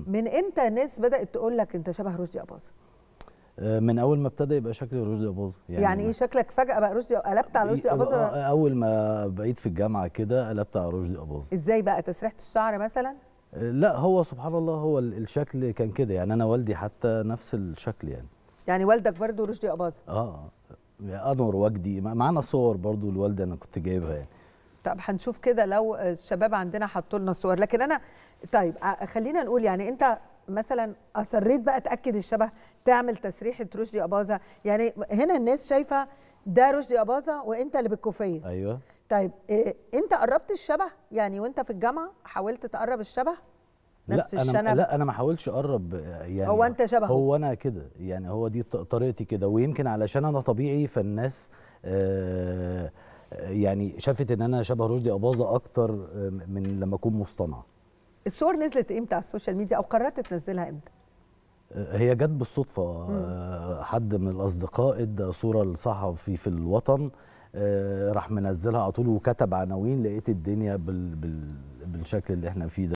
من امتى الناس بدات تقول لك انت شبه رشدي اباظه آه، من اول ما ابتدى يبقى شكلي رشدي اباظه يعني, يعني ايه شكلك فجاه بقى رشدي قلبت على رشدي آه، اباظه آه، اول ما بقيت في الجامعه كده قلبت على رشدي اباظه ازاي بقى تسريحه الشعر مثلا لا هو سبحان الله هو الشكل كان كده يعني انا والدي حتى نفس الشكل يعني يعني والدك برضه رشدي اباظه اه انور وجدي معانا صور برضه الوالده انا كنت جايبها يعني طب هنشوف كده لو الشباب عندنا حطوا لنا صور لكن انا طيب خلينا نقول يعني انت مثلا اصريت بقى تاكد الشبه تعمل تسريحه رشدي اباظه يعني هنا الناس شايفه ده رشدي اباظه وانت اللي بالكوفيه ايوه طيب إيه انت قربت الشبه يعني وانت في الجامعه حاولت تقرب الشبه نفس لا الشنب أنا لا انا ما حاولتش اقرب يعني هو انت شبهه هو انا كده يعني هو دي طريقتي كده ويمكن علشان انا طبيعي فالناس آه يعني شافت ان انا شبه رشدي اباظه اكتر آه، من لما اكون مصطنع الصور نزلت امتى على السوشيال ميديا او قررت تنزلها امتى آه، هي جت بالصدفه آه، مم. حد من الاصدقاء ادى صوره لصحفي في الوطن راح منزلها على طول وكتب عناوين لقيت الدنيا بال... بال... بالشكل اللي احنا فيه ده